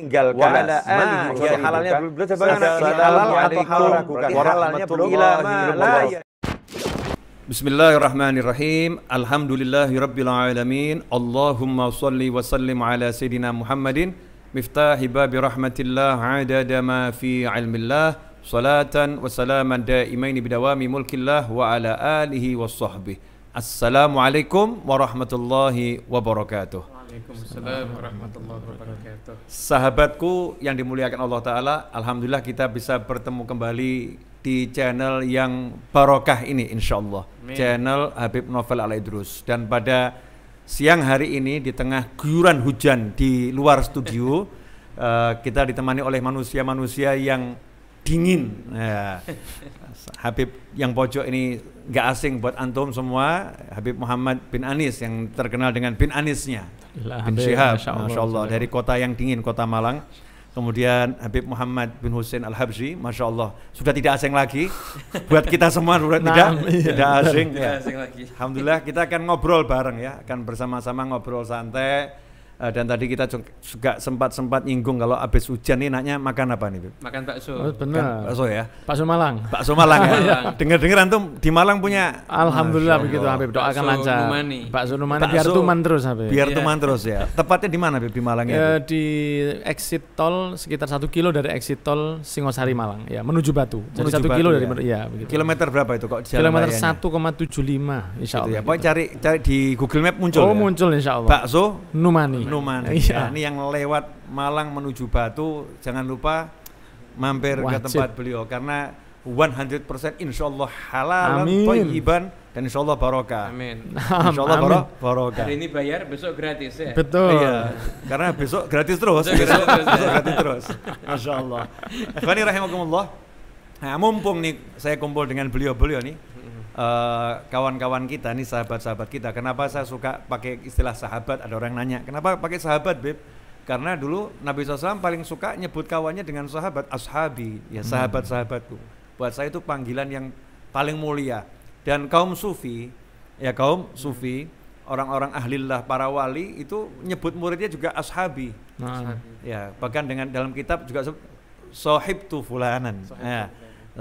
tinggalkan ala ahli ya, halalnya belum belum sebenarnya halal atau haram halalnya belum ila ma Bismillahirrahmanirrahim. Alhamdulillahirabbil alamin. Allahumma salli wa sallim ala sayidina Muhammadin miftahi bab rahmatillah adada ma fi ilmillah salatan wa salaman daimain bidawami mulkillah wa ala alihi wa sahbihi. Assalamualaikum warahmatullahi wabarakatuh. Wow. Waalaikumsalam warahmatullahi wabarakatuh. Sahabatku yang dimuliakan Allah Ta'ala, Alhamdulillah kita bisa bertemu kembali di channel yang barokah ini insya Allah. Amin. Channel Habib Novel Al Idrus. Dan pada siang hari ini di tengah guyuran hujan di luar studio, eh, kita ditemani oleh manusia-manusia yang dingin. Ya. Habib yang pojok ini gak asing buat antum semua. Habib Muhammad bin Anis yang terkenal dengan bin Anisnya. Bin Syihab, Masya Allah. Masya Allah. Dari kota yang dingin, kota Malang. Kemudian Habib Muhammad bin Hussein Al-Habsyi, Masya Allah. Sudah tidak asing lagi. buat kita semua sudah tidak, iya, tidak asing. Ya. asing lagi. Alhamdulillah kita akan ngobrol bareng ya. Akan bersama-sama ngobrol santai Uh, dan tadi kita juga sempat-sempat nyinggung kalau habis hujan ini enaknya makan apa nih? Makan bakso. Oh, benar. Kan, bakso ya. Bakso Malang. Bakso Malang ya. Dengar-dengar antum di Malang punya Alhamdulillah begitu Habib, doakan lancar. Numani. Bakso Numani bakso, biar tuman terus Habib. Biar yeah. tuman terus ya. Tepatnya di mana Habib di Malang ya? Uh, di exit tol sekitar satu kilo dari exit tol Singosari Malang ya, menuju Batu. Jadi menuju satu batu, kilo ya? dari ya, ya begitu. Kilometer berapa itu kok Kilometer satu koma tujuh lima, insya Allah. Gitu ya. Pokoknya gitu. cari cari di Google Map muncul. Oh ya? muncul insya Allah. Bakso Numani. Penuman. Iya. Ya, ini yang lewat Malang menuju Batu jangan lupa mampir Wajib. ke tempat beliau karena 100% insya Allah halal, toiban dan insya Allah barokah. Amin. Insya Allah Amin. barokah. Hari ini bayar, besok gratis ya. Betul. Iya, karena besok gratis terus. besok, besok, gratis terus. Ya? Insya Allah. Fani rahimakumullah. Nah, mumpung nih saya kumpul dengan beliau-beliau nih Eh, kawan-kawan uh, kita nih sahabat-sahabat kita. Kenapa saya suka pakai istilah sahabat? Ada orang nanya, kenapa pakai sahabat, Beb? Karena dulu Nabi SAW paling suka nyebut kawannya dengan sahabat, ashabi, ya hmm. sahabat-sahabatku. Buat saya itu panggilan yang paling mulia. Dan kaum sufi, ya kaum hmm. sufi, orang-orang ahlillah para wali itu nyebut muridnya juga ashabi. Nah, ya, bahkan dengan dalam kitab juga sohib tu fulanan. ya.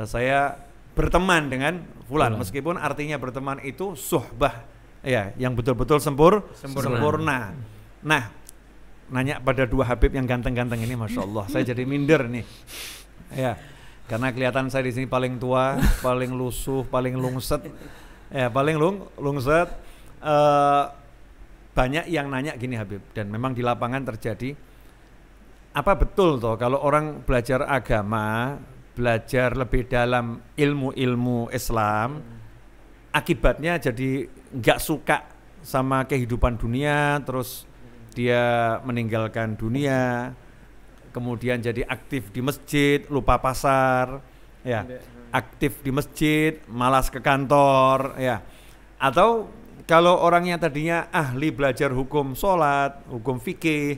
saya berteman dengan fulan. fulan. Meskipun artinya berteman itu suhbah ya yang betul-betul sempur sempurna. sempurna. Nah, nanya pada dua Habib yang ganteng-ganteng ini, masya Allah, saya jadi minder nih. Ya, karena kelihatan saya di sini paling tua, paling lusuh, paling lungset, ya paling lung lungset. Uh, banyak yang nanya gini Habib dan memang di lapangan terjadi apa betul toh kalau orang belajar agama belajar lebih dalam ilmu-ilmu Islam, akibatnya jadi nggak suka sama kehidupan dunia, terus dia meninggalkan dunia, kemudian jadi aktif di masjid, lupa pasar, ya, aktif di masjid, malas ke kantor, ya, atau kalau orang yang tadinya ahli belajar hukum sholat, hukum fikih,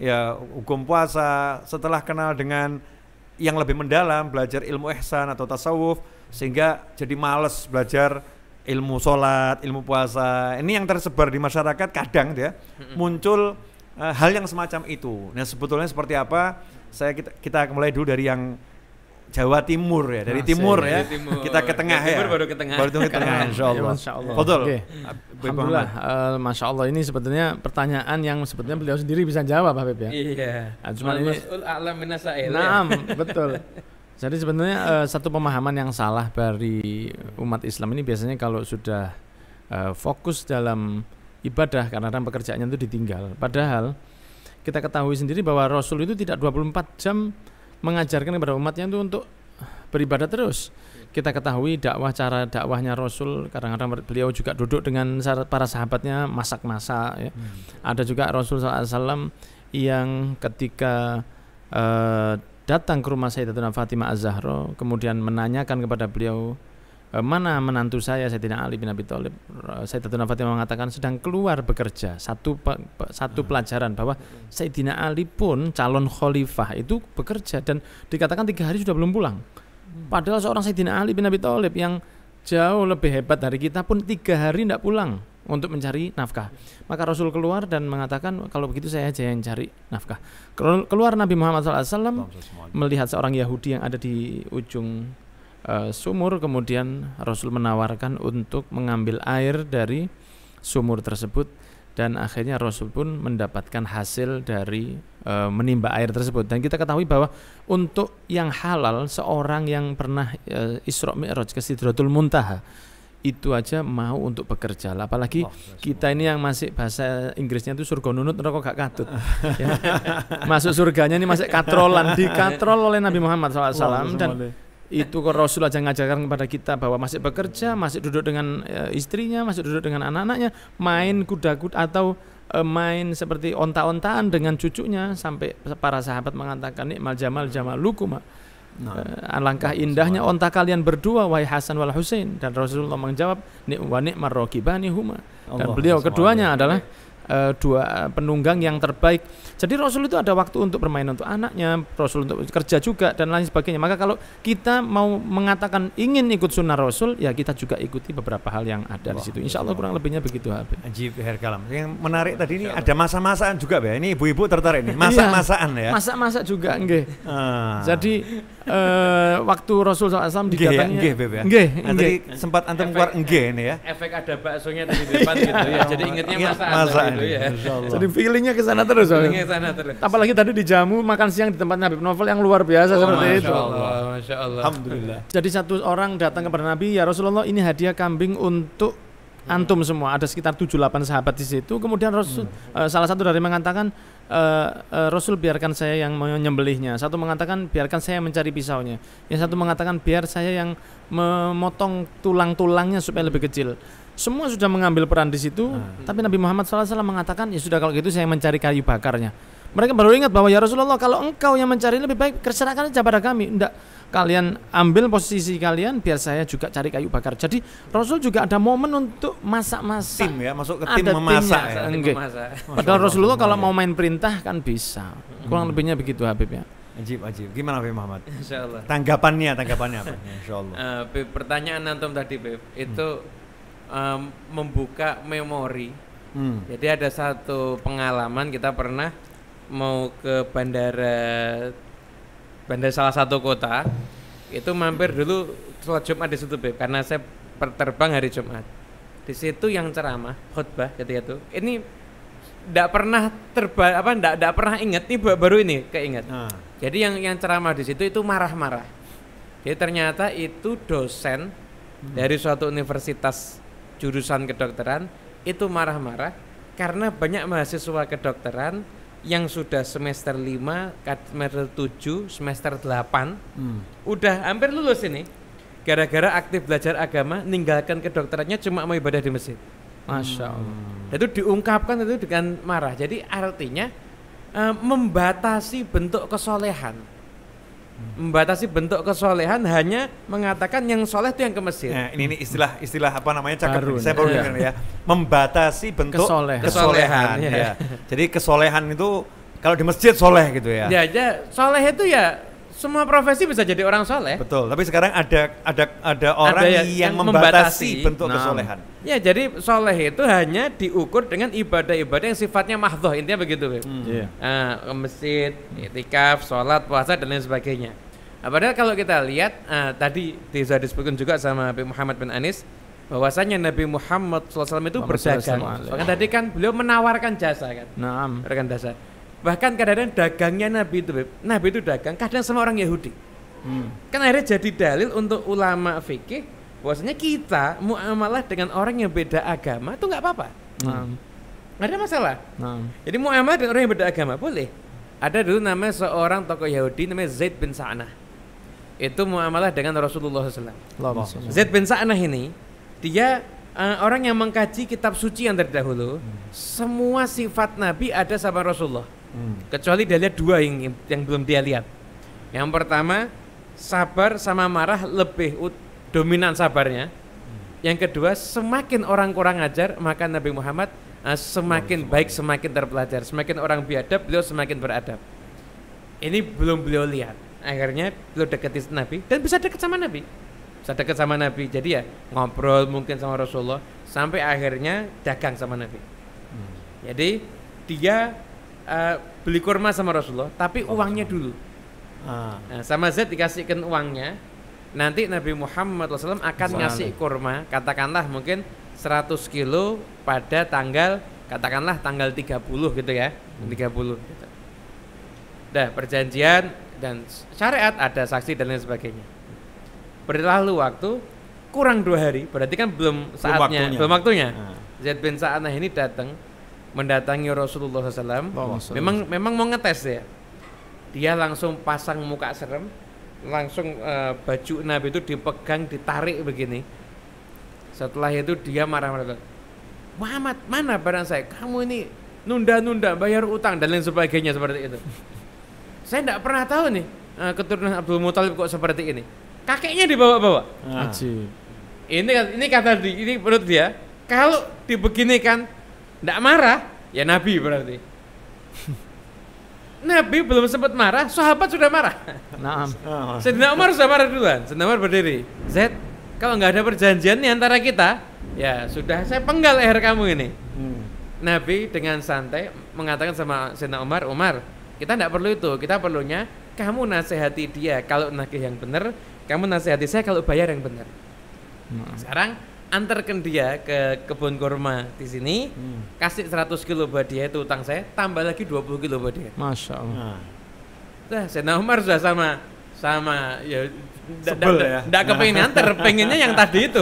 ya hukum puasa, setelah kenal dengan yang lebih mendalam belajar ilmu ihsan atau tasawuf sehingga jadi males belajar ilmu sholat, ilmu puasa. Ini yang tersebar di masyarakat kadang ya muncul uh, hal yang semacam itu. Nah sebetulnya seperti apa? Saya kita, kita mulai dulu dari yang Jawa Timur ya, dari Masih, timur ya. Dari timur. Kita ke tengah ya. Timur baru ke tengah. Baru ke tengah insyaallah. Allah. Betul. Ya, Alhamdulillah. Uh, Masya Allah ini sebetulnya pertanyaan yang sebetulnya beliau sendiri bisa jawab Habib ya. Iya. Nah, Cuma ini alam ya? Naam, betul. Jadi sebenarnya uh, satu pemahaman yang salah dari umat Islam ini biasanya kalau sudah uh, fokus dalam ibadah karena pekerjaannya itu ditinggal. Padahal kita ketahui sendiri bahwa Rasul itu tidak 24 jam mengajarkan kepada umatnya itu untuk beribadah terus. Kita ketahui dakwah cara dakwahnya Rasul kadang-kadang beliau juga duduk dengan para sahabatnya masak-masak ya. Hmm. Ada juga Rasul SAW yang ketika uh, datang ke rumah Sayyidatuna Fatimah Az-Zahra kemudian menanyakan kepada beliau Eh, mana menantu saya tidak Ali bin Abi Thalib eh, Sayyidatuna Fatimah mengatakan sedang keluar bekerja satu satu hmm. pelajaran bahwa Sayyidina Ali pun calon khalifah itu bekerja dan dikatakan tiga hari sudah belum pulang hmm. padahal seorang Sayyidina Ali bin Abi Thalib yang jauh lebih hebat dari kita pun tiga hari tidak pulang untuk mencari nafkah maka Rasul keluar dan mengatakan kalau begitu saya aja yang cari nafkah keluar Nabi Muhammad SAW melihat seorang Yahudi yang ada di ujung Eh, sumur kemudian Rasul menawarkan untuk mengambil air dari sumur tersebut dan akhirnya Rasul pun mendapatkan hasil dari e, menimba air tersebut dan kita ketahui bahwa untuk yang halal seorang yang pernah e, Isra Mi'raj ke Sidratul Muntaha itu aja mau untuk bekerja lah. apalagi oh, kita ini yang masih bahasa Inggrisnya itu surga nunut neraka gak katut ya. masuk surganya ini masih katrolan dikatrol oleh Nabi Muhammad SAW dan itu Rasul aja ngajarkan kepada kita bahwa masih bekerja, masih duduk dengan eh, istrinya, masih duduk dengan anak-anaknya, main kuda-kuda atau eh, main seperti onta-ontaan dengan cucunya sampai para sahabat mengatakan nikmal jamal jamal lukum. Nah, langkah eh, alangkah indahnya onta kalian berdua wahai Hasan wal Husain dan Rasulullah menjawab wanik rokibani huma. Dan beliau keduanya adalah uh, dua penunggang yang terbaik. Jadi Rasul itu ada waktu untuk bermain untuk anaknya, Rasul untuk kerja juga dan lain sebagainya. Maka kalau kita mau mengatakan ingin ikut sunnah Rasul, ya kita juga ikuti beberapa hal yang ada Wah, di situ. Insya Allah kurang lebihnya begitu Habib. Ajib Herkalam. Yang menarik tadi ini ada masa-masaan juga ya. Ini ibu-ibu tertarik nih, Masa-masaan iya. ya. Masa-masa juga enggak. Ah. Jadi uh, waktu Rasul SAW ya, didatangi enggak, ya. enggak, nah, enggak. sempat antum keluar enggak ini ya. Efek ada baksonya tadi di depan gitu ya. Iya, Jadi ingetnya iya, masa-masaan. Gitu ya dulu iya. ya. Jadi feelingnya ke sana terus. Feelingnya ke sana terus. Apalagi tadi di jamu makan siang di tempat Habib Novel yang luar biasa oh, seperti itu. Allah, Masya Allah. Alhamdulillah. Jadi satu orang datang kepada Nabi, ya Rasulullah ini hadiah kambing untuk antum semua. Ada sekitar 7-8 sahabat di situ. Kemudian Rasul hmm. uh, salah satu dari mengatakan uh, uh, Rasul biarkan saya yang menyembelihnya. Satu mengatakan biarkan saya mencari pisaunya. Yang satu mengatakan biar saya yang memotong tulang-tulangnya supaya lebih kecil. Semua sudah mengambil peran di situ, nah. tapi Nabi Muhammad SAW mengatakan, ya sudah kalau gitu saya mencari kayu bakarnya. Mereka baru ingat bahwa ya Rasulullah kalau engkau yang mencari lebih baik kerjakan saja pada kami. Enggak, kalian ambil posisi kalian biar saya juga cari kayu bakar. Jadi Rasul juga ada momen untuk masak-masak. Tim ya, masuk ke tim ada memasak timnya. ya. Padahal Rasulullah kalau mau main perintah kan bisa. Kurang hmm. lebihnya begitu Habib ya. Ajib, ajib. Gimana Habib Muhammad? Insya Allah. Tanggapannya, tanggapannya apa? Insya Allah. Uh, eh, pertanyaan Antum tadi Beb, hmm. itu um, membuka memori. Hmm. Jadi ada satu pengalaman kita pernah mau ke bandara bandara salah satu kota itu mampir dulu sholat Jumat di situ Beb, karena saya terbang hari Jumat. Di situ yang ceramah gitu ketika itu. Ini tidak pernah terba apa tidak tidak pernah ingat ini baru ini keinget. Hmm. Jadi yang yang ceramah di situ itu marah-marah. Jadi ternyata itu dosen hmm. dari suatu universitas jurusan kedokteran itu marah-marah karena banyak mahasiswa kedokteran yang sudah semester 5, semester 7, semester 8 hmm. udah hampir lulus ini gara-gara aktif belajar agama ninggalkan kedokterannya cuma mau ibadah di masjid Masya hmm. Allah hmm. itu diungkapkan itu dengan marah jadi artinya eh, membatasi bentuk kesolehan membatasi bentuk kesolehan hanya mengatakan yang soleh itu yang ke masjid. Nah, ini, ini istilah istilah apa namanya cakep Barun. saya baru iya. dengar ya. Membatasi bentuk kesolehan. kesolehan, kesolehan ya. ya. Jadi kesolehan itu kalau di masjid soleh gitu ya. Ya, ya soleh itu ya semua profesi bisa jadi orang soleh. Betul. Tapi sekarang ada ada ada orang ada yang, yang membatasi, membatasi bentuk nah. kesolehan. Ya, jadi soleh itu hanya diukur dengan ibadah-ibadah yang sifatnya mahzoh intinya begitu. Hmm. Yeah. Iya. Uh, masjid, itikaf, sholat, puasa dan lain sebagainya. Nah, padahal kalau kita lihat uh, tadi sudah disebutkan juga sama Nabi Muhammad bin Anis bahwasanya Nabi Muhammad SAW itu Muhammad berdagang. tadi kan beliau menawarkan jasa kan. Nah. Menawarkan jasa. Bahkan kadang-kadang dagangnya Nabi itu, Nabi itu dagang kadang sama orang Yahudi. Hmm. Kan akhirnya jadi dalil untuk ulama fikih bahwasanya kita muamalah dengan orang yang beda agama itu nggak apa-apa. Nah. Hmm. Nggak ada masalah. Hmm. Jadi muamalah dengan orang yang beda agama boleh. Ada dulu namanya seorang tokoh Yahudi namanya Zaid bin Sa'nah. Itu muamalah dengan Rasulullah SAW. Zaid bin Sa'nah ini dia uh, orang yang mengkaji kitab suci yang terdahulu, hmm. semua sifat Nabi ada sama Rasulullah. Hmm. Kecuali dia lihat dua yang yang belum dia lihat. Yang pertama, sabar sama marah lebih dominan sabarnya. Hmm. Yang kedua, semakin orang kurang ajar, maka Nabi Muhammad uh, semakin oh, baik, semakin terpelajar. Semakin orang biadab, beliau semakin beradab. Ini belum beliau lihat. Akhirnya beliau deketin Nabi dan bisa dekat sama Nabi. Bisa dekat sama Nabi. Jadi ya ngobrol mungkin sama Rasulullah sampai akhirnya dagang sama Nabi. Hmm. Jadi dia uh, beli kurma sama Rasulullah, tapi oh, uangnya dulu. Ah. Nah, sama Z dikasihkan uangnya. Nanti Nabi Muhammad SAW akan ngasih kurma, katakanlah mungkin 100 kilo pada tanggal katakanlah tanggal 30 gitu ya. Hmm. 30 gitu. Nah, perjanjian dan syariat ada saksi dan lain sebagainya. Berlalu waktu kurang dua hari, berarti kan belum saatnya, belum waktunya. Belum waktunya. Nah. Zaid bin Sa'anah ini datang mendatangi Rasulullah SAW. Oh, memang Allah. memang mau ngetes ya. Dia langsung pasang muka serem, langsung uh, baju Nabi itu dipegang, ditarik begini. Setelah itu dia marah-marah. Muhammad, mana barang saya? Kamu ini nunda-nunda bayar utang dan lain sebagainya seperti itu. saya tidak pernah tahu nih uh, keturunan Abdul Muthalib kok seperti ini. Kakeknya dibawa-bawa. Ah. Ini ini kata ini menurut dia kalau dibeginikan tidak marah, ya Nabi berarti. Nabi belum sempat marah, sahabat sudah marah. Naam. Ah, Sedina Umar sudah marah duluan. Sedina Umar berdiri. Z, kalau nggak ada perjanjian nih antara kita, ya sudah saya penggal leher kamu ini. Hmm. Nabi dengan santai mengatakan sama Sedina Umar, Umar, kita tidak perlu itu. Kita perlunya kamu nasihati dia kalau nagih yang benar, kamu nasihati saya kalau bayar yang benar. Hmm. Nah. Sekarang antarkan dia ke kebun kurma di sini, hmm. kasih 100 kilo buat dia itu utang saya, tambah lagi 20 kilo buat dia. Masya Allah. Nah, nah Sena Umar sudah sama sama ya Sebel ya. kepengen antar, pengennya yang tadi itu.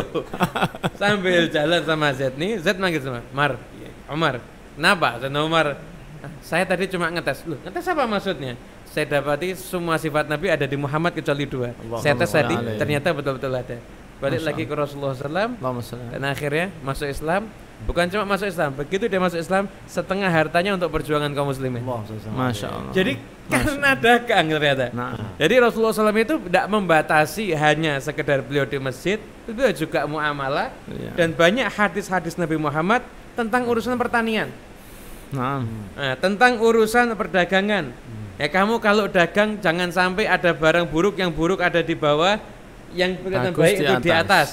Sambil jalan sama Z nih, Z manggil sama Mar. Iya, Omar, kenapa? Sena Umar, ah, saya tadi cuma ngetes. Loh, ngetes apa maksudnya? Saya dapati semua sifat Nabi ada di Muhammad kecuali dua. Allah saya tes tadi, ternyata betul-betul ada balik lagi ke Rasulullah SAW dan akhirnya masuk Islam bukan cuma masuk Islam begitu dia masuk Islam setengah hartanya untuk perjuangan kaum muslimin Masya Allah jadi karena dagang ternyata nah. jadi Rasulullah SAW itu tidak membatasi hanya sekedar beliau di masjid beliau juga muamalah iya. dan banyak hadis-hadis Nabi Muhammad tentang urusan pertanian nah. Nah, tentang urusan perdagangan hmm. ya kamu kalau dagang jangan sampai ada barang buruk yang buruk ada di bawah yang kelihatan bagus baik di itu atas. di atas.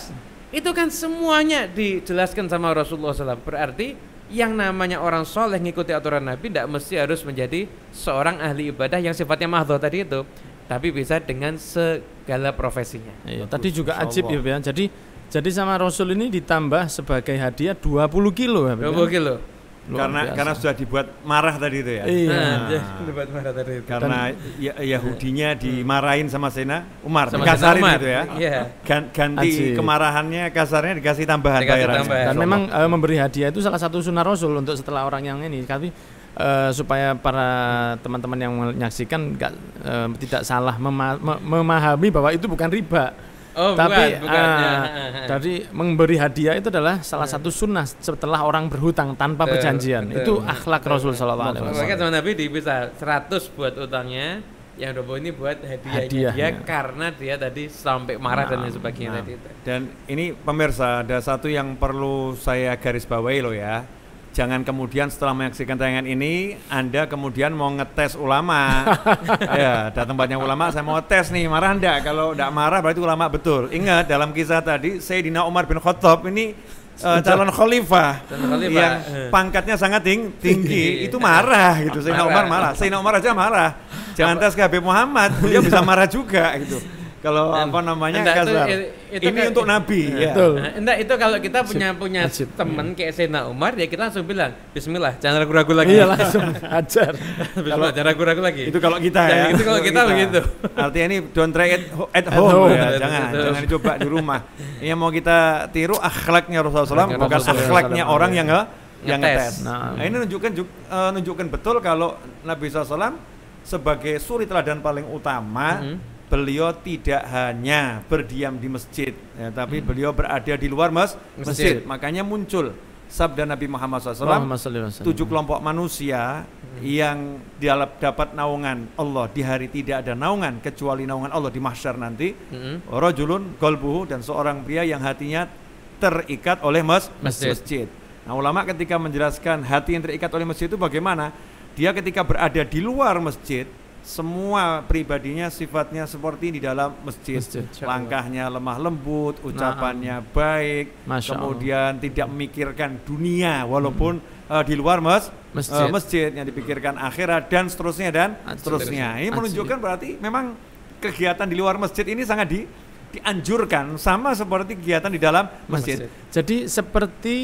Itu kan semuanya dijelaskan sama Rasulullah SAW. Berarti yang namanya orang soleh ngikuti aturan Nabi tidak mesti harus menjadi seorang ahli ibadah yang sifatnya mahdoh tadi itu, tapi bisa dengan segala profesinya. Iya, tadi juga ajib ya, Jadi jadi sama Rasul ini ditambah sebagai hadiah 20 kilo. 20 ya, kilo. Luar karena biasa. karena sudah dibuat marah tadi itu ya. Iya, nah, iya, dibuat marah tadi. Itu. Karena ya, Yahudinya dimarahin sama Sena Umar, sama dikasarin Umar. itu ya. Iya. ganti Aji. kemarahannya kasarnya dikasih tambahan dikasih bayaran. Tambahan. Dan memang uh, memberi hadiah itu salah satu sunnah Rasul untuk setelah orang yang ini. Tapi uh, supaya para teman-teman yang menyaksikan gak, uh, eh, tidak salah memahami bahwa itu bukan riba Oh, tapi bukan, ah, bukan. Uh, ya. memberi hadiah itu adalah salah iya. satu sunnah setelah orang berhutang tanpa perjanjian. Betul, itu akhlak Rasul SAW Alaihi Wasallam. Makanya teman Nabi dipisah 100 buat utangnya, yang 20 ini buat hadiahnya, hadiahnya. dia karena dia tadi sampai marah nah, dan sebagainya nah. tadi. Dan ini pemirsa ada satu yang perlu saya garis bawahi loh ya jangan kemudian setelah menyaksikan tayangan ini Anda kemudian mau ngetes ulama. ya, datang tempatnya ulama saya mau tes nih, marah enggak? Kalau enggak marah berarti ulama betul. Ingat dalam kisah tadi Sayyidina Umar bin Khattab ini uh, calon khalifah, yang eh. pangkatnya sangat ting tinggi iya. itu marah gitu. Sayyidina Umar marah. Sayyidina Umar aja marah. Jangan tes ke Habib Muhammad, dia bisa marah juga gitu kalau nah, apa namanya enggak, kasar. Itu, itu, ini itu, untuk nabi nah, ya. Betul. Nah, enggak itu kalau kita punya punya teman kayak Sena Umar ya kita langsung bilang bismillah jangan ragu-ragu lagi. Iya langsung ajar. bismillah jangan ragu-ragu lagi. Itu kalau kita ya. Itu kalau kita, kita begitu. Artinya ini don't try it at, at home, home. Ya. jangan jangan dicoba di rumah. Ini yang mau kita tiru akhlaknya Rasulullah SAW bukan akhlaknya orang yang yang ngetes. Nah, nah, ini menunjukkan uh, eh, menunjukkan betul kalau Nabi SAW sebagai suri teladan paling utama mm -hmm beliau tidak hanya berdiam di masjid, ya, tapi hmm. beliau berada di luar mas, masjid. masjid. Makanya muncul sabda Nabi Muhammad SAW, Muhammad SAW. tujuh kelompok manusia hmm. yang dapat naungan Allah di hari tidak ada naungan kecuali naungan Allah di mahsyar nanti. Hmm. Rojulun golbuhu dan seorang pria yang hatinya terikat oleh mas, masjid. masjid. Nah ulama ketika menjelaskan hati yang terikat oleh masjid itu bagaimana? Dia ketika berada di luar masjid semua pribadinya sifatnya seperti di dalam masjid. masjid Langkahnya lemah lembut, nah, ucapannya nah, baik, Masya kemudian Allah. tidak memikirkan dunia walaupun hmm. uh, di luar mas, eh, masjid. Uh, masjid yang dipikirkan akhirat dan seterusnya dan Ajil. seterusnya. Ini menunjukkan berarti memang kegiatan di luar masjid ini sangat di dianjurkan sama seperti kegiatan di dalam masjid. masjid. Jadi seperti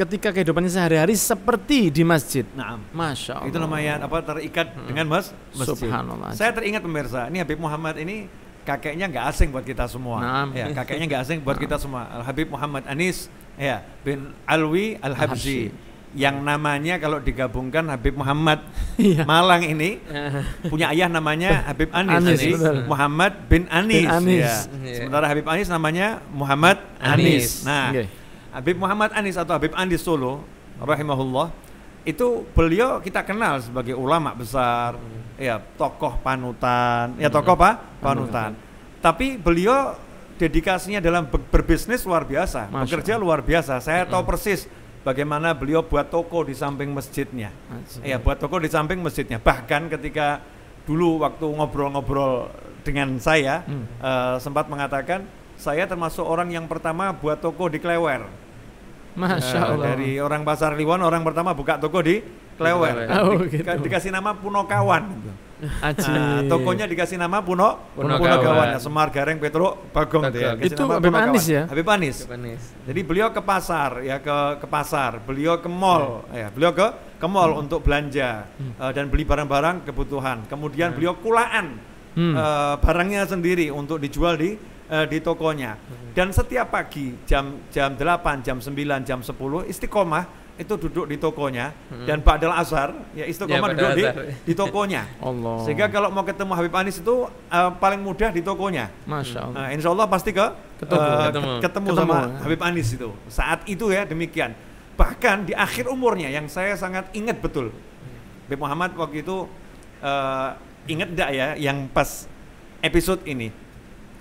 ketika kehidupannya sehari-hari seperti di masjid. Nah, masya Allah. Itu lumayan apa terikat hmm. dengan mas masjid. Subhanallah. Saya teringat pemirsa, ini Habib Muhammad ini kakeknya nggak asing buat kita semua. Nah. Ya, kakeknya nggak asing buat nah. kita semua. Al Habib Muhammad Anis ya bin Alwi Al Habzi yang namanya kalau digabungkan Habib Muhammad iya. Malang ini punya ayah namanya Habib Anis, Anis Muhammad bin Anis, bin Anis. Ya. Iya. sementara Habib Anis namanya Muhammad Anis, Anis. nah okay. Habib Muhammad Anis atau Habib Anis Solo rahimahullah itu beliau kita kenal sebagai ulama besar, hmm. ya tokoh panutan, ya hmm. tokoh hmm. panutan. Hmm. Tapi beliau dedikasinya dalam berbisnis luar biasa, Masya. bekerja luar biasa. Saya tahu hmm. persis bagaimana beliau buat toko di samping masjidnya. Masya. Ya buat toko di samping masjidnya. Bahkan ketika dulu waktu ngobrol-ngobrol dengan saya hmm. uh, sempat mengatakan saya termasuk orang yang pertama buat toko di Klewer. Masya eh, Allah. Uh, dari orang Pasar Liwon, orang pertama buka toko di Klewer. Oh, di, gitu. Dikasih nama Punokawan. Aji. Nah, tokonya dikasih nama Puno Puno Kawan. Ya, nah, Semar Gareng Petro Bagong ya. Itu nama Habib Anis ya. Habib Anis. Jadi beliau ke pasar ya ke ke pasar, beliau ke mall hmm. ya, beliau ke ke mall hmm. untuk belanja hmm. uh, dan beli barang-barang kebutuhan. Kemudian hmm. beliau kulaan hmm. uh, barangnya sendiri untuk dijual di uh, di tokonya. Hmm. Dan setiap pagi jam jam 8, jam 9, jam 10 istiqomah itu duduk di tokonya hmm. dan Ba'dal Azhar ya istiqomah ya, duduk di, di tokonya. Allah. Sehingga kalau mau ketemu Habib Anis itu uh, paling mudah di tokonya. Masya Allah. Uh, insya Allah pasti ke ketemu, uh, ketemu. ketemu sama ketemu. Ya. Habib Anis itu. Saat itu ya demikian. Bahkan di akhir umurnya yang saya sangat ingat betul. Habib Muhammad waktu itu uh, ingat enggak ya yang pas episode ini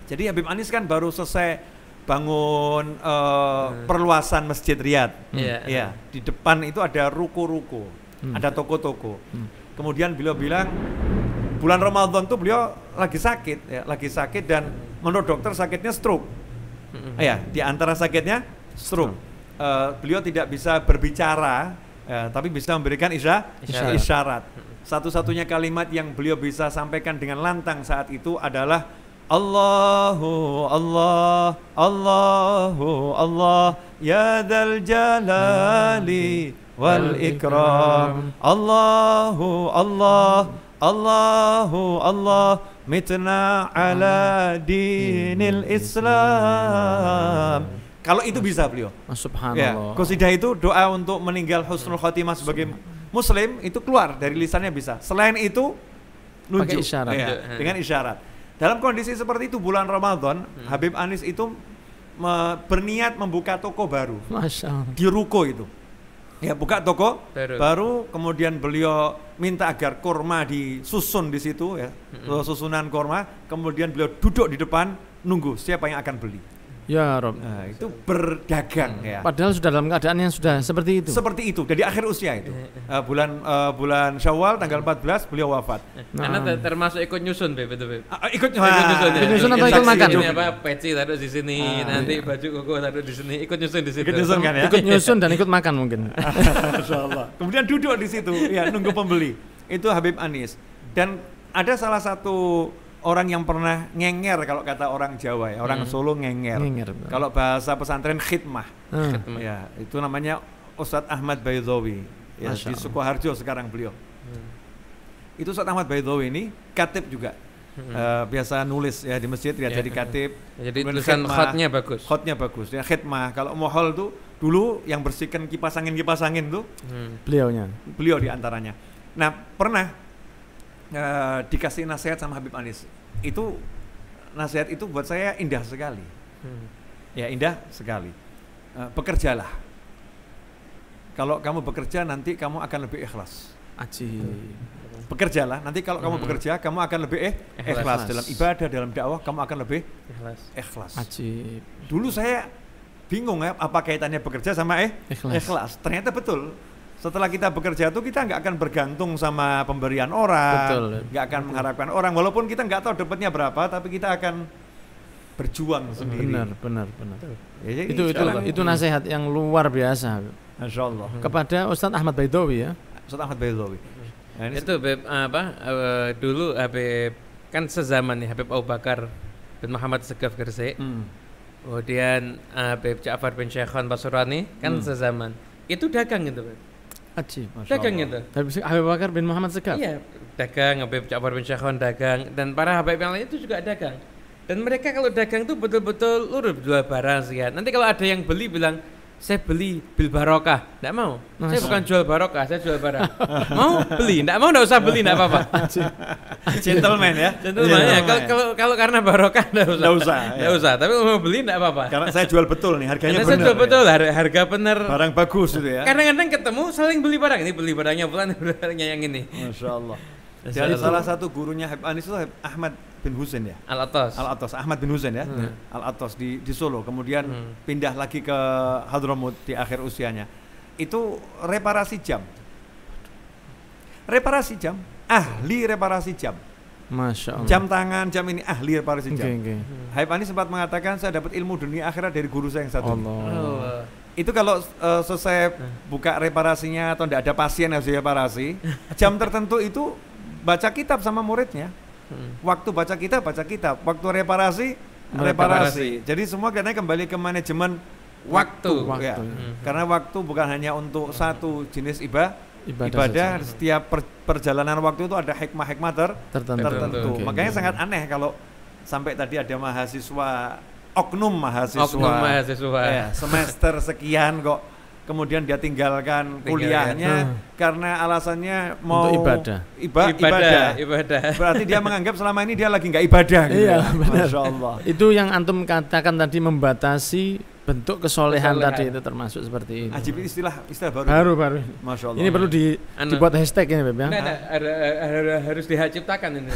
jadi Habib Anies kan baru selesai bangun uh, hmm. perluasan Masjid Riyad. Hmm. Yeah. Yeah. di depan itu ada ruko-ruko, hmm. ada toko-toko. Hmm. Kemudian beliau bilang bulan Ramadan tuh beliau lagi sakit, ya, lagi sakit dan menurut dokter sakitnya stroke. Hmm. Ya, di antara sakitnya stroke. Hmm. Uh, beliau tidak bisa berbicara, uh, tapi bisa memberikan isya, isyarat. isyarat. Hmm. Satu-satunya kalimat yang beliau bisa sampaikan dengan lantang saat itu adalah Allahu Allah Allahu Allah Ya Dal Jalali wal Ikram Allahu Allah Allahu Allah mitna ala dinil Islam kalau itu bisa beliau. Oh, subhanallah. Ya, kusidah itu doa untuk meninggal husnul khotimah sebagai muslim itu keluar dari lisannya bisa. Selain itu nunjuk isyarat. Ya, iya. dengan isyarat. Dalam kondisi seperti itu bulan Ramadan, hmm. Habib Anis itu me berniat membuka toko baru. Masya Di ruko itu. Ya, buka toko baru. baru kemudian beliau minta agar kurma disusun di situ ya. Hmm. Susunan kurma, kemudian beliau duduk di depan nunggu siapa yang akan beli. Ya Rob. Nah, itu berdagang hmm. ya. Padahal sudah dalam keadaan yang sudah seperti itu. Seperti itu. Jadi akhir usia itu. Uh, bulan uh, bulan Syawal tanggal 14 beliau wafat. Nah. Karena termasuk ikut nyusun Beb itu Beb. Uh, ikut, ah, ikut nyusun. Ikut nyusun ya. atau ikut makan? Ini apa peci taruh di sini, ah, iya. nanti iya. baju koko taruh di sini, ikut nyusun di situ. Ikut nyusun kan ya. Ikut nyusun dan ikut makan mungkin. Insyaallah. Kemudian duduk di situ ya nunggu pembeli. Itu Habib Anis. Dan ada salah satu orang yang pernah ngenger kalau kata orang Jawa ya orang hmm. Solo ngenger, ngenger kalau bahasa pesantren khidmah. Hmm. ya itu namanya Ustadz Ahmad Baydowi ya, di Sukoharjo sekarang beliau hmm. itu Ustadz Ahmad Baydowi ini katib juga hmm. uh, biasa nulis ya di masjid ya, ya jadi katib jadi tulisan khotnya bagus khotnya bagus ya khidmah kalau mohol tuh dulu yang bersihkan kipas angin kipas angin tuh hmm. beliaunya beliau diantaranya nah pernah Eh, dikasih nasihat sama Habib Anis itu nasihat itu buat saya indah sekali hmm. ya indah sekali e, bekerjalah kalau kamu bekerja nanti kamu akan lebih ikhlas Aji. Hmm. Bekerjalah. Nanti kalau kamu hmm. bekerja, kamu akan lebih eh, ikhlas. ikhlas dalam ibadah, dalam dakwah, kamu akan lebih ikhlas. Ikhlas. Aji. Dulu saya bingung ya apa kaitannya bekerja sama eh ikhlas. ikhlas. Ternyata betul setelah kita bekerja tuh kita nggak akan bergantung sama pemberian orang, nggak akan mengharapkan orang. Walaupun kita nggak tahu dapatnya berapa, tapi kita akan berjuang sendiri. Benar, benar, benar. Ya, jadi itu itu itu nasihat yang luar biasa. Insya Allah. Hmm. Kepada Ustadz Ahmad Baidowi ya. Ustadz Ahmad Baidowi. Nah, itu Beb, apa uh, dulu Habib kan sezaman nih Habib Abu Bakar bin Muhammad Segaf Gresik. Hmm. Kemudian eh, Habib Ja'far bin Syekhon Basurani kan hmm. sezaman. Itu dagang gitu, Beb itu, Dagangnya itu. Habib Bakar bin Muhammad Sekar. Iya, dagang Habib Ja'far bin Syekhon dagang dan para Habib yang lain itu juga dagang. Dan mereka kalau dagang itu betul-betul lurus dua barang sih Nanti kalau ada yang beli bilang saya beli bil barokah, tidak mau. Masa. Saya bukan jual barokah, saya jual barang. mau beli, tidak mau tidak usah beli, tidak apa-apa. Gentleman ya. Gentleman ya. Kalau kalau karena barokah tidak usah. Tidak usah. ya. usah. Tapi mau beli tidak apa-apa. Karena saya jual betul nih, harganya benar. Saya jual betul, ya. harga benar. Barang bagus itu ya. Kadang-kadang ketemu saling beli barang ini beli barangnya bulan, barangnya yang ini. Masya Allah. Ya, salah satu gurunya Habib Anis ah, itu Ahmad bin Husain ya. Al Atas. Al Atas Ahmad bin Husain ya. Hmm. Al Atas di di Solo. Kemudian hmm. pindah lagi ke Hadramut di akhir usianya. Itu reparasi jam. Reparasi jam, ahli reparasi jam. Masya Allah. Jam tangan, jam ini ahli reparasi jam. Okay, okay. Habib hmm. Anis sempat mengatakan saya dapat ilmu dunia akhirat dari guru saya yang satu. Allah. Allah. Itu kalau uh, selesai hmm. buka reparasinya atau tidak ada pasien yang harus reparasi, jam tertentu itu baca kitab sama muridnya. Hmm. Waktu baca kitab, baca kitab. Waktu reparasi, reparasi. reparasi. Jadi semua karena kembali ke manajemen waktu, waktu. ya. Hmm. Karena waktu bukan hanya untuk hmm. satu jenis ibadah, ibadah, ibadah setiap per, perjalanan waktu itu ada hikmah-hikmah ter, tertentu. tertentu. Okay. Makanya sangat aneh kalau sampai tadi ada mahasiswa oknum mahasiswa, oknum mahasiswa. Ya, semester sekian kok kemudian dia tinggalkan kuliahnya hmm. karena alasannya mau Untuk ibadah. Iba, ibadah ibadah berarti dia menganggap selama ini dia lagi nggak ibadah gitu iya ya? benar Masya Allah. itu yang antum katakan tadi membatasi bentuk kesolehan, kesolehan tadi itu termasuk seperti itu ajib istilah istilah baru baru baru Masya Allah. ini perlu di, anu. dibuat hashtag ini Beb ya nah, nah, ada, ada, harus dihaciptakan ini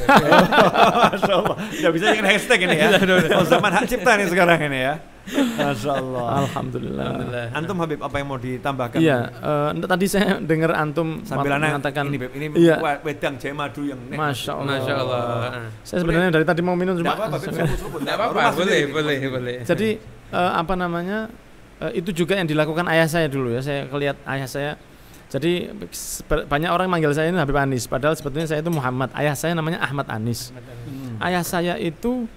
Masya Allah Tidak bisa dengan hashtag ini ya oh, zaman hak cipta ini sekarang ini ya Masya Allah. Alhamdulillah. Alhamdulillah. Antum Habib apa yang mau ditambahkan? Iya, uh, tadi saya dengar antum sambil mengatakan ini ini iya. wedang jahe madu yang nek. Masya Allah. Masya Allah. Saya sebenarnya boleh. dari tadi mau minum cuma. Tidak apa-apa, Tidak apa-apa. Boleh, boleh, boleh. Jadi uh, apa namanya? Uh, itu juga yang dilakukan ayah saya dulu ya. Saya kelihat ayah saya jadi banyak orang manggil saya ini Habib Anis, padahal sebetulnya saya itu Muhammad. Ayah saya namanya Ahmad Anis. Ahmad Anis. Hmm. Ayah saya itu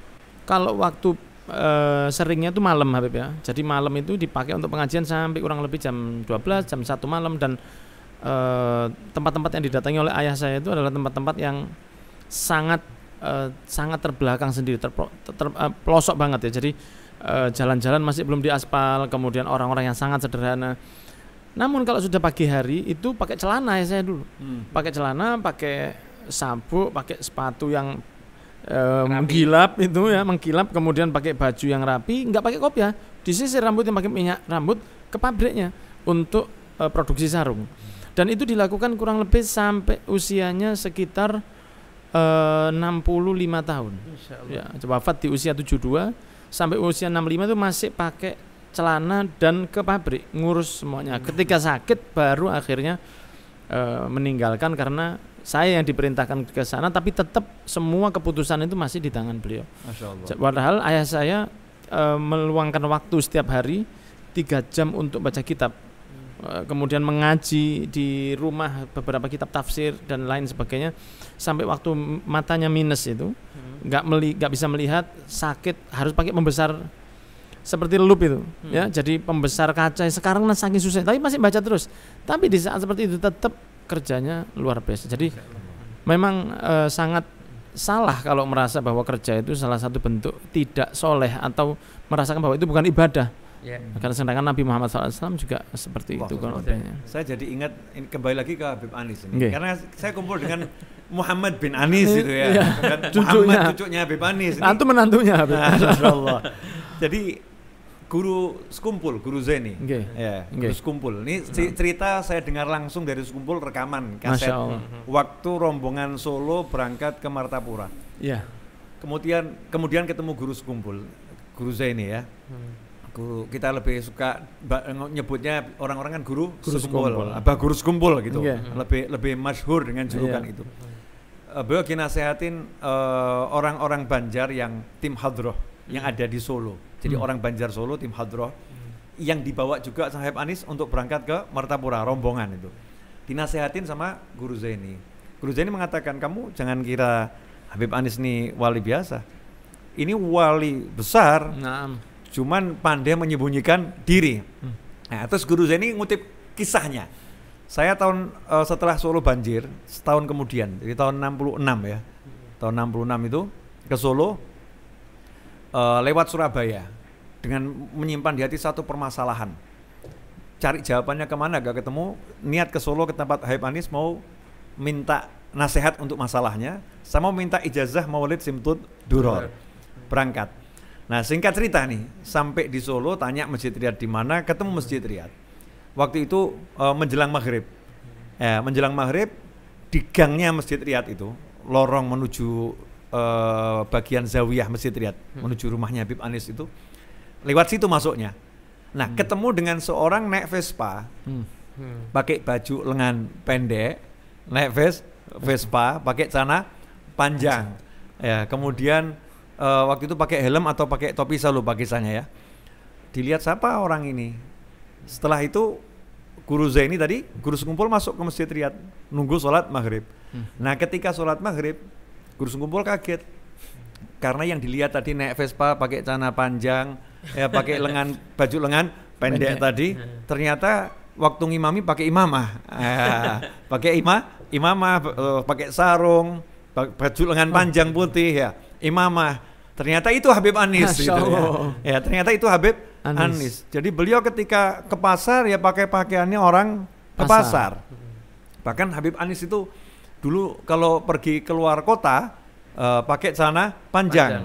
kalau waktu Eh, seringnya itu malam Habib ya. Jadi malam itu dipakai untuk pengajian sampai kurang lebih jam 12, jam 1 malam dan eh, tempat-tempat yang didatangi oleh ayah saya itu adalah tempat-tempat yang sangat uh, sangat terbelakang sendiri, ter, ter, uh, pelosok banget ya. Jadi jalan-jalan masih belum diaspal, kemudian orang-orang yang sangat sederhana. Namun kalau sudah pagi hari itu pakai celana ya saya dulu. Hmm. Pakai celana, pakai sabuk, pakai sepatu yang Eh, mengkilap itu ya mengkilap kemudian pakai baju yang rapi nggak pakai kopiah ya. disisir rambut yang pakai minyak rambut ke pabriknya untuk uh, produksi sarung dan itu dilakukan kurang lebih sampai usianya sekitar eh, uh, 65 tahun ya wafat di usia 72 sampai usia 65 itu masih pakai celana dan ke pabrik ngurus semuanya ketika sakit baru akhirnya uh, meninggalkan karena saya yang diperintahkan ke sana tapi tetap semua keputusan itu masih di tangan beliau. Padahal ayah saya e, meluangkan waktu setiap hari tiga jam untuk baca kitab, e, kemudian mengaji di rumah beberapa kitab tafsir dan lain sebagainya sampai waktu matanya minus itu hmm. nggak hmm. meli nggak bisa melihat sakit harus pakai pembesar seperti lup itu hmm. ya jadi pembesar kaca sekarang saking susah tapi masih baca terus tapi di saat seperti itu tetap kerjanya luar biasa. Jadi memang e, sangat salah kalau merasa bahwa kerja itu salah satu bentuk tidak soleh atau merasakan bahwa itu bukan ibadah. Yeah. Karena sedangkan Nabi Muhammad SAW juga seperti Wah, itu kalau saya, saya jadi ingat kembali lagi ke Habib Anis ini. Okay. Karena saya kumpul dengan Muhammad bin Anis itu ya. Yeah. Iya. cucunya. Muhammad cucunya Habib Anis. Antum menantunya Habib. Nah, Jadi guru sekumpul, guru Zeni. Okay. Ya, guru okay. sekumpul. Ini nah. cerita saya dengar langsung dari sekumpul rekaman kaset hmm. waktu rombongan Solo berangkat ke Martapura. Iya. Yeah. Kemudian kemudian ketemu guru sekumpul, guru Zeni ya. Hmm. Guru kita lebih suka eh, nyebutnya orang-orang kan guru, guru sekumpul, sekumpul, apa guru sekumpul gitu. Okay. Hmm. Lebih lebih masyhur dengan julukan yeah. itu. Uh, beliau kinasehatin uh, eh, orang -orang Banjar yang tim hadroh yang hmm. ada di Solo jadi hmm. orang Banjar Solo tim Hadroh hmm. yang dibawa juga Sahib Anis untuk berangkat ke Martapura rombongan itu. Dinasehatin sama Guru Zaini. Guru Zaini mengatakan kamu jangan kira Habib Anis ini wali biasa. Ini wali besar. Nah. Cuman pandai menyembunyikan diri. Hmm. Nah, terus Guru Zaini ngutip kisahnya. Saya tahun uh, setelah Solo banjir, setahun kemudian, jadi tahun 66 ya. Tahun 66 itu ke Solo uh, lewat Surabaya dengan menyimpan di hati satu permasalahan. Cari jawabannya kemana gak ketemu, niat ke Solo ke tempat Habib Anis mau minta nasihat untuk masalahnya, sama minta ijazah maulid simtud duror. Berangkat. Nah singkat cerita nih, sampai di Solo tanya Masjid Riyad di mana, ketemu Masjid Riyad. Waktu itu uh, menjelang maghrib, eh, menjelang maghrib di gangnya Masjid Riyad itu, lorong menuju Eh, bagian Zawiyah Masjid Riyad hmm. menuju rumahnya Habib Anis itu lewat situ masuknya. Nah, hmm. ketemu dengan seorang naik Vespa. Hmm. Hmm. Pakai baju lengan pendek, naik ves, Vespa, pakai celana panjang. Ya, kemudian uh, waktu itu pakai helm atau pakai topi selalu pakisannya ya. Dilihat siapa orang ini? Setelah itu Guru Zaini tadi, guru sekumpul masuk ke masjid Riyad, nunggu sholat maghrib. Hmm. Nah ketika sholat maghrib, guru sungkumpul kaget karena yang dilihat tadi naik Vespa pakai celana panjang ya pakai lengan baju lengan pendek, pendek. tadi ternyata waktu ngimami pakai imamah ah, pakai ima imamah eh, pakai sarung baju lengan panjang putih ya imamah ternyata itu Habib Anis gitu ya. ya ternyata itu Habib Anis. Anis jadi beliau ketika ke pasar ya pakai pakaiannya orang pasar. ke pasar bahkan Habib Anis itu dulu kalau pergi keluar kota uh, pakai celana panjang. panjang.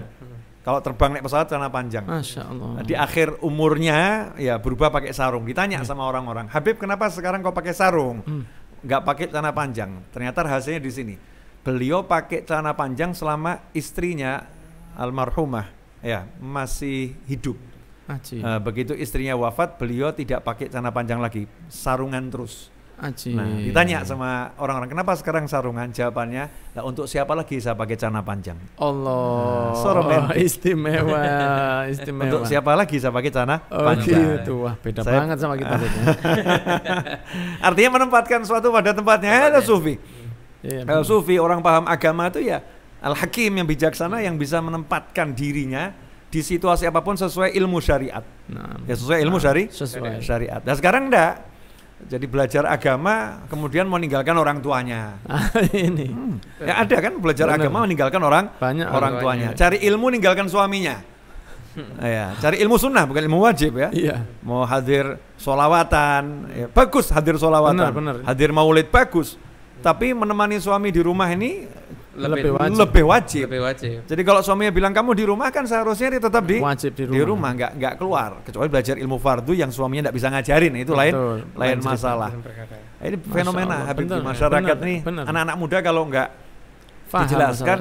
Kalau terbang naik pesawat celana panjang. Masya Allah. Di akhir umurnya ya berubah pakai sarung. Ditanya hmm. sama orang-orang, Habib kenapa sekarang kau pakai sarung? Hmm. pakai celana panjang. Ternyata hasilnya di sini. Beliau pakai celana panjang selama istrinya almarhumah ya masih hidup. Uh, begitu istrinya wafat, beliau tidak pakai celana panjang lagi, sarungan terus. Aji. Nah, ditanya sama orang-orang kenapa sekarang sarungan jawabannya nah, untuk siapa lagi saya pakai celana panjang. Allah. Nah, Oh, istimewa, istimewa. untuk siapa lagi saya pakai celana oh, panjang. Gitu. Wah, beda saya, banget sama kita. Artinya menempatkan suatu pada tempatnya. Ya, sufi. Ya, Kalau sufi orang paham agama itu ya al-hakim yang bijaksana yang bisa menempatkan dirinya di situasi apapun sesuai ilmu syariat. Nah, ya sesuai ilmu nah, syari sesuai. syariat. Nah sekarang enggak jadi belajar agama kemudian meninggalkan orang tuanya. Ah, ini. Hmm. Ya ada kan belajar Bener. agama meninggalkan orang Banyak orang tuanya. tuanya. Cari ilmu meninggalkan suaminya. ya, cari ilmu sunnah bukan ilmu wajib ya. Iya. Mau hadir solawatan, ya, bagus hadir solawatan. bener. Hadir maulid bagus. Tapi menemani suami di rumah ini lebih, lebih wajib. Lebih wajib. Lebih wajib. Jadi kalau suaminya bilang kamu di rumah kan seharusnya dia tetap di wajib di rumah. Di nggak nggak keluar kecuali belajar ilmu fardu yang suaminya nggak bisa ngajarin itu lain lain, masalah. Ini fenomena habis di masyarakat nih. Anak-anak muda kalau nggak dijelaskan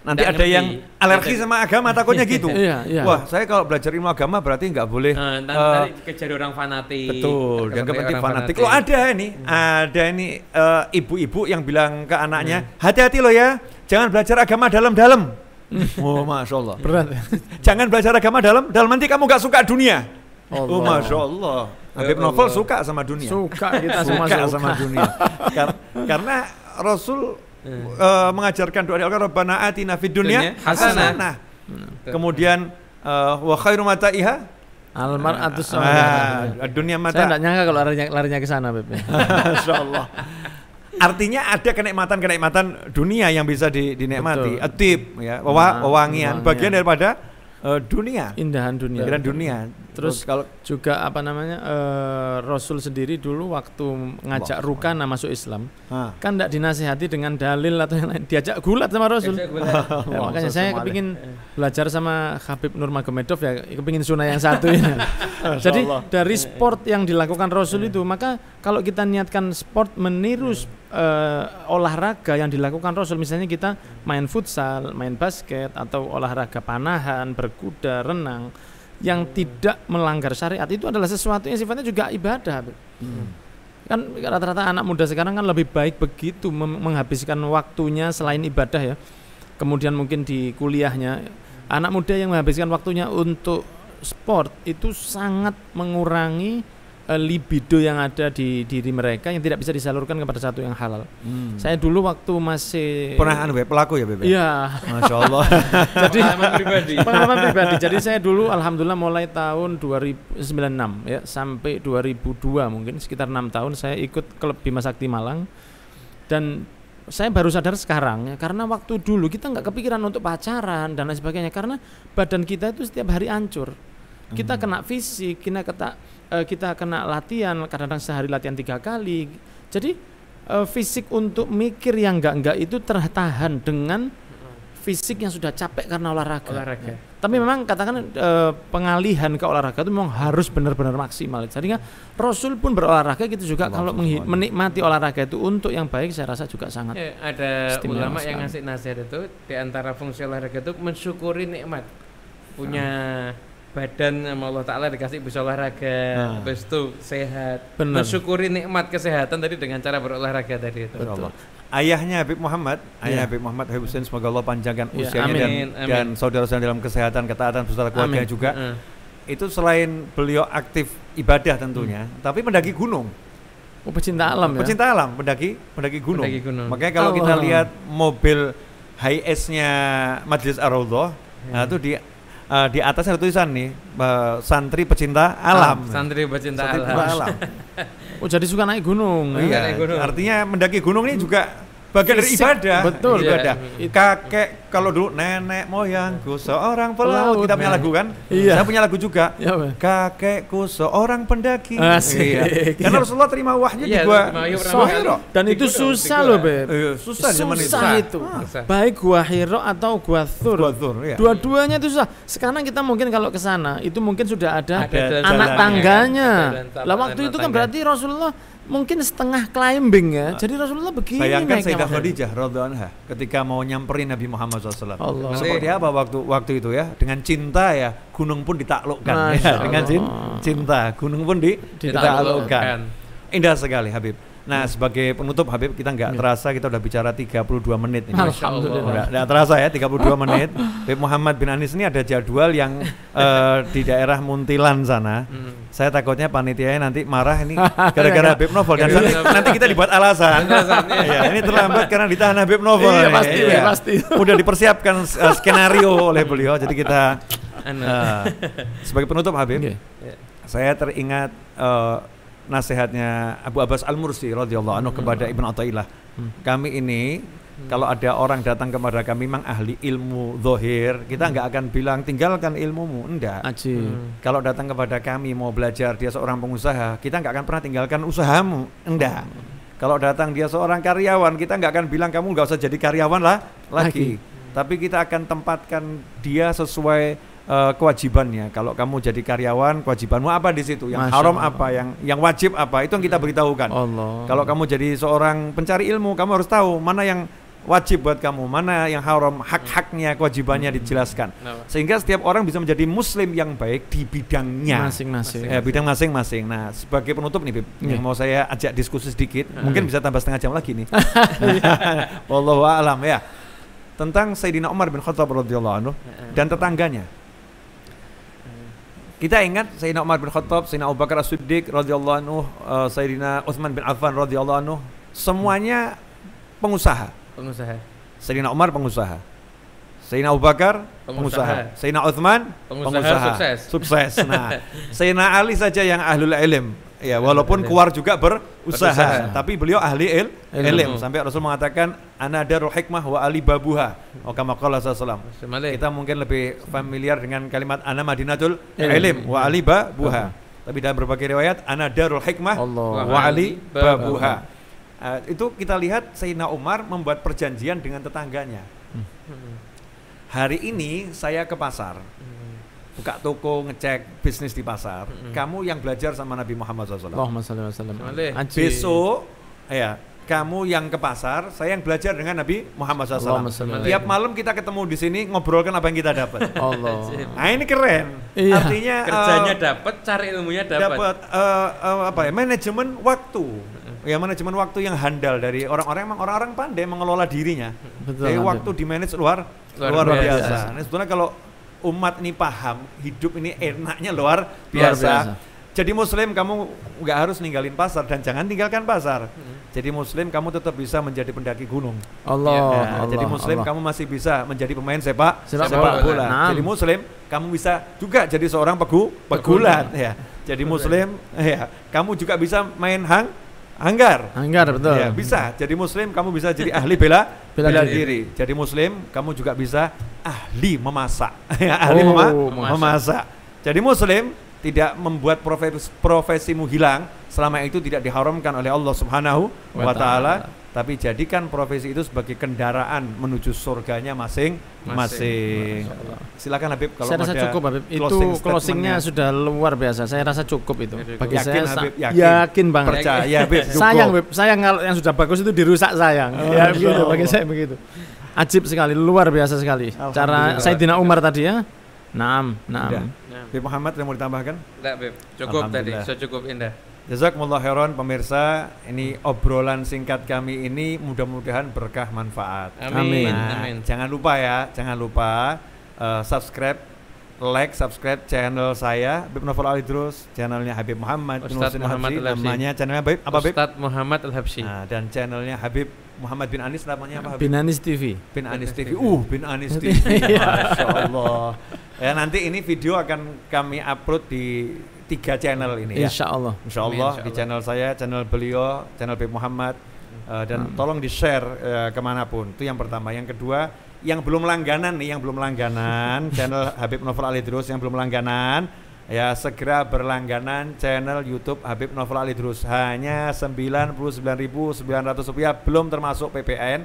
Nanti ada yang alergi sama agama takutnya gitu. Iya, iya. Wah, saya kalau belajar ilmu agama berarti nggak boleh uh, eh, eh, kejar orang fanatik. Betul, yang penting fanatik. fanatik. ada ini, hmm. ada ini eh, ibu-ibu yang bilang ke anaknya, hmm. hati-hati lo ya, jangan belajar agama dalam-dalam. oh, masya Allah. Berat. Ya. jangan belajar agama dalam, dalam nanti kamu nggak suka dunia. Oh, Allah. Oh, masya Allah. Ya Habib Novel suka sama dunia. Suka kita suka, sama dunia. karena Rasul uh, mengajarkan doa Allah Robbana atina fid dunya hasanah. Hmm. Kemudian uh, wa khairu iha Almar atau ah, ah, dunia mata. Saya tidak nyangka kalau larinya larinya ke sana, Beb. Insyaallah. Artinya ada kenikmatan-kenikmatan dunia yang bisa dinikmati. Atip ya, wewangian, nah, bagian daripada uh, dunia. Indahan dunia. Indahan dunia. Terus kalau juga apa namanya uh, Rasul sendiri dulu waktu ngajak Rukana masuk Islam, ha. kan tidak dinasehati dengan dalil atau yang lain, diajak gulat sama Rasul. Gulat. ya, makanya saya kepingin eh. belajar sama Habib Nurmagomedov ya, kepingin sunnah yang satu ini. Jadi dari eh, sport yang dilakukan Rasul itu, maka kalau kita niatkan sport meniru uh, olahraga yang dilakukan Rasul, misalnya kita main futsal, main basket atau olahraga panahan, berkuda, renang yang tidak melanggar syariat itu adalah sesuatu yang sifatnya juga ibadah. Hmm. Kan rata-rata anak muda sekarang kan lebih baik begitu menghabiskan waktunya selain ibadah ya. Kemudian mungkin di kuliahnya anak muda yang menghabiskan waktunya untuk sport itu sangat mengurangi Eh, libido yang ada di diri mereka yang tidak bisa disalurkan kepada satu yang halal. Hmm. Saya dulu waktu masih pernah anu pelaku ya bebek. Ya? Iya. Masya Allah. jadi pengalaman pribadi. pribadi. Jadi saya dulu alhamdulillah mulai tahun 2096 ya sampai 2002 mungkin sekitar enam tahun saya ikut klub Bima Sakti Malang dan saya baru sadar sekarang ya, karena waktu dulu kita nggak kepikiran untuk pacaran dan lain sebagainya karena badan kita itu setiap hari hancur kita hmm. kena fisik, kita kena Eh, kita kena latihan kadang-kadang sehari latihan tiga kali jadi eh, fisik untuk mikir yang enggak-enggak itu tertahan dengan fisik yang sudah capek karena olahraga. olahraga. Tapi memang katakan eh, pengalihan ke olahraga itu memang harus benar-benar maksimal. Jadi kan Rasul pun berolahraga gitu juga Allah kalau Allah. menikmati olahraga itu untuk yang baik saya rasa juga sangat. Ya, ada ulama sekali. yang ngasih nasihat itu di antara fungsi olahraga itu mensyukuri nikmat punya badan sama Allah Ta'ala dikasih bisa olahraga nah. itu sehat Bener. mensyukuri nikmat kesehatan tadi dengan cara berolahraga tadi itu Betul. ayahnya Habib Muhammad ya. ayah Habib Muhammad Habib Hussein semoga Allah panjangkan ya. usianya amin, dan, amin. dan saudara-saudara dalam kesehatan ketaatan saudara keluarga amin. juga uh. itu selain beliau aktif ibadah tentunya hmm. tapi mendaki gunung Oh, pecinta alam ya? Pecinta alam, mendaki, mendaki gunung. Pendaki gunung. Makanya kalau Allah. Oh. kita lihat mobil high S-nya Majelis Ar-Raudhah, nah, ya. nah itu di uh, di atas ada tulisan nih uh, santri pecinta alam. Ah, Santri pecinta santri alam. alam. oh jadi suka naik gunung. Iya. Naik gunung. Artinya mendaki gunung ini juga bagian dari ibadah. Betul. Iya. Ibadah. Yeah. Kakek kalau dulu nenek moyangku seorang pelaut. Kita punya ya. lagu kan? Iya. Saya punya lagu juga. Ya, Kakekku seorang pendaki. Asik. Iya. Rasulullah terima wahyu iya, juga Hiro. Dan itu susah loh, Beb. Iya, susah zaman itu. Susah itu. Baik gua Hiro atau gua Thur. Gua Thur, iya. Dua-duanya itu susah. Sekarang kita mungkin kalau ke sana itu mungkin sudah ada, anak tangganya. Lah waktu itu kan berarti Rasulullah mungkin setengah climbing ya. Nah, Jadi Rasulullah begini Bayangkan Sayyidah Khadijah radhiyallahu ketika mau nyamperin Nabi Muhammad SAW. Allah. Seperti apa waktu waktu itu ya? Dengan cinta ya, gunung pun ditaklukkan ya. Dengan cinta, gunung pun ditaklukkan. Indah sekali Habib. Nah, sebagai penutup Habib kita nggak iya. terasa kita udah bicara 32 menit ini. Alhamdulillah. Nggak terasa ya 32 menit. Habib Muhammad bin Anis ini ada jadwal yang uh, di daerah Muntilan sana. Hmm. Saya takutnya panitianya nanti marah ini gara-gara iya. Habib Novel dan iya, nanti, nanti kita dibuat alasan. ya, ini terlambat karena ditahan Habib Novel. Iya, pasti, ya. Iya. pasti. Udah dipersiapkan uh, skenario oleh beliau. Jadi kita uh, sebagai penutup Habib, okay. saya teringat uh, nasihatnya Abu Abbas Al Mursi radhiyallahu anhu kepada Ibn Athaillah. Kami ini kalau ada orang datang kepada kami memang ahli ilmu zohir, kita nggak akan bilang tinggalkan ilmumu, enggak. Hmm. Kalau datang kepada kami mau belajar dia seorang pengusaha, kita nggak akan pernah tinggalkan usahamu, enggak. Kalau datang dia seorang karyawan, kita nggak akan bilang kamu nggak usah jadi karyawan lah lagi. Tapi kita akan tempatkan dia sesuai uh, kewajibannya. Kalau kamu jadi karyawan, kewajibanmu apa di situ? Yang Masya haram Allah. apa? Yang yang wajib apa? Itu yang kita iya. beritahukan. Allah. Kalau kamu jadi seorang pencari ilmu, kamu harus tahu mana yang wajib buat kamu, mana yang haram, hak-haknya, kewajibannya hmm. dijelaskan. Sehingga setiap orang bisa menjadi muslim yang baik di bidangnya masing-masing. Ya, bidang masing-masing. Nah, sebagai penutup nih Bib, yeah. yang mau saya ajak diskusi sedikit, hmm. mungkin bisa tambah setengah jam lagi nih. Nah, Wallahu alam ya. Tentang Sayyidina Umar bin Khattab radhiyallahu anhu hmm. dan tetangganya. Kita ingat Sayyidina Umar bin Khattab, Sayyidina Abu Bakar As-Siddiq radhiyallahu anhu, uh, Sayyidina Utsman bin Affan radhiyallahu anhu, semuanya pengusaha. Pengusaha. Sayyidina Umar pengusaha. Sayyidina Abu Bakar pengusaha. pengusaha. Sayyidina Utsman pengusaha, pengusaha. Sukses. Sukses. Nah, Sayyidina Ali saja yang ahlul ilm, Ya, walaupun iya. keluar juga berusaha, berusaha. tapi beliau ahli il, ilmu. ilmu. Sampai Rasul mengatakan anadarul hikmah wa ali babuha. Oh Kita mungkin lebih familiar dengan kalimat ana madinatul iya. ilm wa iya. ali babuha. Tapi dalam berbagai riwayat anadarul hikmah Allah. wa ali babuha. Uh, itu kita lihat Sayyidina Umar membuat perjanjian dengan tetangganya. Hmm. Hari ini saya ke pasar. Hmm buka toko, ngecek bisnis di pasar, mm -hmm. kamu yang belajar sama Nabi Muhammad SAW. Besok, ya, kamu yang ke pasar, saya yang belajar dengan Nabi Muhammad SAW. Tiap malam kita ketemu di sini ngobrolkan apa yang kita dapat. Allah. Nah ini keren. Iya. Artinya kerjanya uh, dapat, cari ilmunya dapat. Dapat uh, uh, apa ya? Manajemen waktu. Ya manajemen waktu yang handal dari orang-orang emang orang-orang pandai mengelola dirinya. Betul. Jadi waktu di manage luar luar, luar biasa. biasa. Nah, sebetulnya kalau umat ini paham hidup ini enaknya luar biasa. Luar biasa. Jadi muslim kamu nggak harus ninggalin pasar dan jangan tinggalkan pasar. Hmm. Jadi muslim kamu tetap bisa menjadi pendaki gunung. Allah. Ya, Allah nah, jadi muslim Allah. kamu masih bisa menjadi pemain sepak sepak, sepak bola. Nah. Jadi muslim kamu bisa juga jadi seorang pegu pegulat ya. Jadi muslim ya kamu juga bisa main hang Anggar. Anggar betul. Ya, bisa jadi muslim kamu bisa jadi ahli bela bela, bela diri. diri. Jadi muslim kamu juga bisa ahli memasak. ahli oh, mema memasak. memasak. Jadi muslim tidak membuat profes profesimu hilang selama itu tidak diharamkan oleh Allah Subhanahu wa taala tapi jadikan profesi itu sebagai kendaraan menuju surganya masing-masing. Silakan Habib kalau saya rasa ada cukup Habib. Itu closingnya sudah luar biasa. Saya rasa cukup itu. Bagi yakin, saya Habib, yakin. yakin banget. Percaya Habib. sayang Habib, sayang kalau yang sudah bagus itu dirusak sayang. Oh, ya begitu iya. bagi saya begitu. Ajib sekali, luar biasa sekali. Cara Saidina Umar tadi ya. Naam, naam. Habib Muhammad yang mau ditambahkan? Enggak, Habib. Cukup tadi. Sudah cukup indah. Jazakumullah khairan pemirsa. Ini obrolan singkat kami ini mudah-mudahan berkah manfaat. Amin. Nah, Amin. Jangan lupa ya, jangan lupa uh, subscribe, like, subscribe channel saya Habib Novel Ali Drus, channelnya Habib Muhammad Ustaz Muhammad Namanya channelnya Habib apa Habib? Ustaz Muhammad Al Habsyi. Nah, dan channelnya Habib Muhammad bin Anis namanya apa Habib? Bin Anis TV. Bin Anis TV. Uh, bin Anis TV. Iya. Masya Allah. Ya nanti ini video akan kami upload di tiga channel ini ya. Allah. Insya Allah, Insya Allah di channel saya, channel beliau, channel B Muhammad uh, dan Amin. tolong di share uh, eh, kemanapun. Itu yang pertama. Yang kedua, yang belum langganan nih, yang belum langganan channel Habib Novel Alidrus yang belum langganan ya segera berlangganan channel YouTube Habib Novel Alidrus hanya sembilan sembilan sembilan puluh ribu ratus rupiah belum termasuk PPN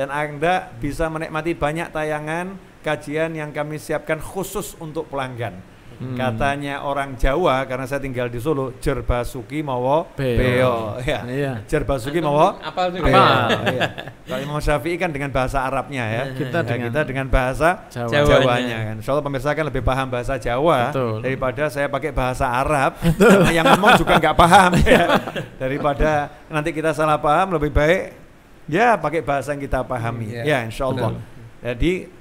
dan Anda bisa menikmati banyak tayangan kajian yang kami siapkan khusus untuk pelanggan. Hmm. Katanya orang Jawa karena saya tinggal di Solo, Jerbasuki mawo beo. beo. Ya. Iya. Jerbasuki mawo apa beo. Oh, iya. Kalau Imam Syafi'i kan dengan bahasa Arabnya ya. Iya. Kita, ya, dengan, kita dengan bahasa Jawa. Jawanya. Jawanya kan. Soalnya pemirsa kan lebih paham bahasa Jawa Betul. daripada saya pakai bahasa Arab yang ngomong juga nggak paham ya. Daripada nanti kita salah paham lebih baik ya pakai bahasa yang kita pahami. Yeah. Ya, insya Allah. Jadi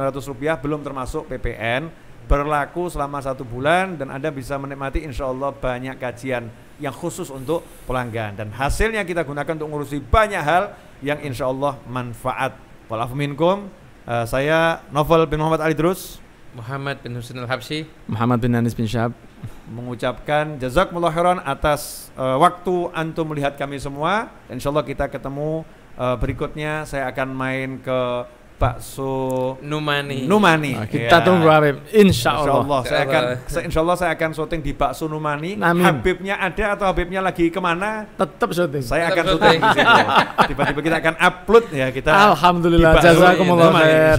ratus rupiah belum termasuk PPN berlaku selama satu bulan dan Anda bisa menikmati insya Allah banyak kajian yang khusus untuk pelanggan dan hasilnya kita gunakan untuk mengurusi banyak hal yang insya Allah manfaat walafuminkum uh, eh, saya Novel bin Muhammad Ali terus Muhammad bin Husin Al-Habsyi Muhammad bin Anis bin Syab mengucapkan jazakumullah khairan atas eh, waktu antum melihat kami semua insya Allah kita ketemu Uh, berikutnya saya akan main ke bakso Numani. Numani. Nah, kita ya. tunggu Habib. Insya Allah. Insya Allah. Saya akan, insya Allah saya akan syuting di bakso Numani. Amin. Habibnya ada atau Habibnya lagi kemana? Tetap syuting. Saya Tetap akan syuting di Tiba-tiba kita akan upload ya kita. Alhamdulillah. Jazakumullah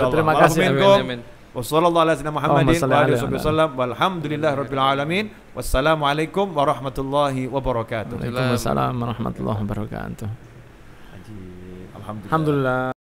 Terima kasih. Amin. Wassalamualaikum warahmatullahi wabarakatuh. Walhamdulillah rabbil alamin. Wassalamualaikum warahmatullahi wabarakatuh. Waalaikumsalam warahmatullahi wabarakatuh. Alhamdulillah. Alhamdulillah.